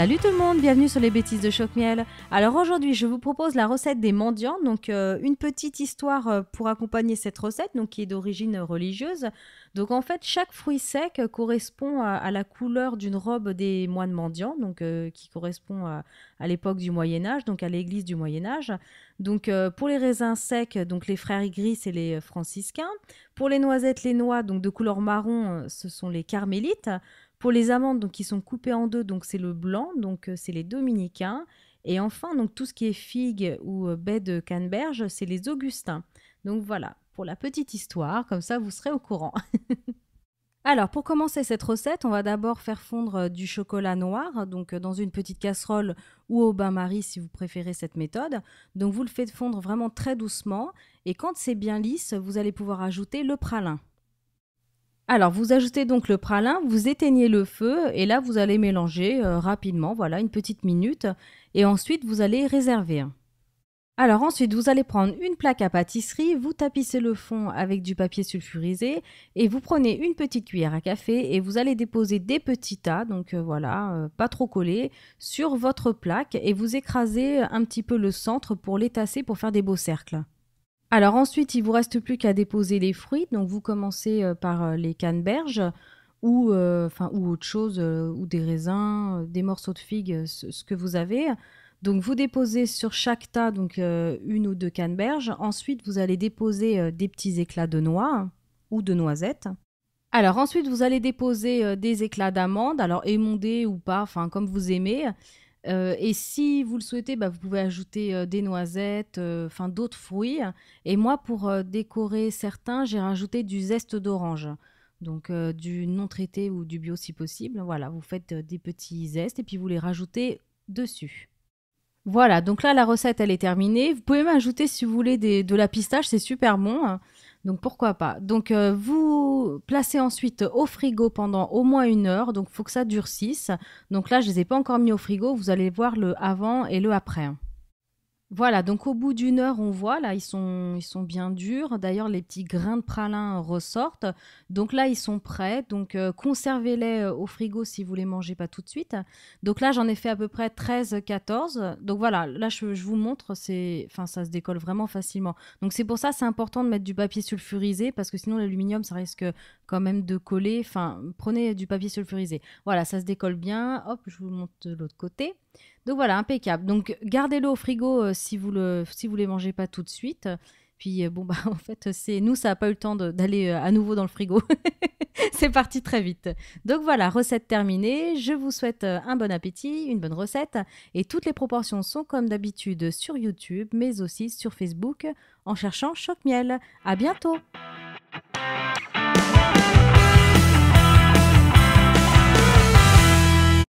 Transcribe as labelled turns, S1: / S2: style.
S1: Salut tout le monde, bienvenue sur les bêtises de Choc-Miel. Alors aujourd'hui, je vous propose la recette des mendiants, donc euh, une petite histoire euh, pour accompagner cette recette, donc qui est d'origine religieuse. Donc en fait, chaque fruit sec correspond à, la couleur d'une robe des moines mendiants, donc euh, qui correspond à, l'époque du Moyen Âge, donc à l'Église du Moyen Âge. Donc pour les raisins secs, donc les frères gris, et les franciscains. Pour les noisettes, les noix, donc de couleur marron, ce sont les carmélites. Pour les amandes, donc, qui sont coupées en deux, donc c'est le blanc, donc euh, c'est les dominicains. Et enfin, donc tout ce qui est figue ou euh, baie de canneberge, c'est les augustins. Donc voilà, pour la petite histoire, comme ça vous serez au courant. Alors pour commencer cette recette, on va d'abord faire fondre euh, du chocolat noir, donc dans une petite casserole ou au bain-marie si vous préférez cette méthode. Donc vous le faites fondre vraiment très doucement et quand c'est bien lisse, vous allez pouvoir ajouter le pralin. Alors, vous ajoutez donc le pralin, vous éteignez le feu et là, vous allez mélanger euh, rapidement, voilà, une petite minute. Et ensuite, vous allez réserver. Alors ensuite, vous allez prendre une plaque à pâtisserie, vous tapissez le fond avec du papier sulfurisé et vous prenez une petite cuillère à café et vous allez déposer des petits tas, donc euh, voilà, euh, pas trop collés, sur votre plaque et vous écrasez un petit peu le centre pour les pour faire des beaux cercles. Alors ensuite, il vous reste plus qu'à déposer les fruits. Donc vous commencez euh, par euh, les canneberges ou, euh, ou autre chose, ou des raisins, des morceaux de figues, ce, que vous avez. Donc vous déposez sur chaque tas donc une ou deux canneberges. Ensuite, vous allez déposer des petits éclats de noix ou de noisettes. Alors ensuite, vous allez déposer des éclats d'amandes, alors émondés ou pas, enfin comme vous aimez. Euh, et si vous le souhaitez, bah, vous pouvez ajouter euh, des noisettes, euh, enfin d'autres fruits. Et moi, pour décorer certains, j'ai rajouté du zeste d'orange. Donc du non traité ou du bio si possible. Voilà, vous faites des petits zestes et puis vous les rajoutez dessus. Voilà, donc là la recette elle est terminée. Vous pouvez m'ajouter si vous voulez de la pistache, c'est super bon. Donc pourquoi pas. Donc euh, vous placez ensuite au frigo pendant au moins une heure. Donc il faut que ça durcisse. Donc là, je les ai pas encore mis au frigo. Vous allez voir le avant et le après. Hein. Voilà, donc au bout d'une heure, on voit, là, ils sont, ils sont bien durs. D'ailleurs, les petits grains de pralin ressortent. Donc là, ils sont prêts. Donc euh, conservez-les euh, au frigo si vous ne les mangez pas tout de suite. Donc là, j'en ai fait à peu près 13-14. Donc voilà, là, je, vous montre, c'est, enfin, ça se décolle vraiment facilement. Donc c'est pour ça, c'est important de mettre du papier sulfurisé parce que sinon, l'aluminium, ça risque quand même de coller. Enfin, prenez du papier sulfurisé. Voilà, ça se décolle bien. Hop, je vous montre de l'autre côté. Donc voilà, impeccable. Donc gardez-le au frigo euh, si vous le si vous les mangez pas tout de suite. Puis euh, bon bah en fait c'est nous ça a pas eu le temps d'aller euh, à nouveau dans le frigo. c'est parti très vite. Donc voilà, recette terminée. Je vous souhaite un bon appétit, une bonne recette et toutes les proportions sont comme d'habitude sur YouTube mais aussi sur Facebook en cherchant Choc Miel. À bientôt.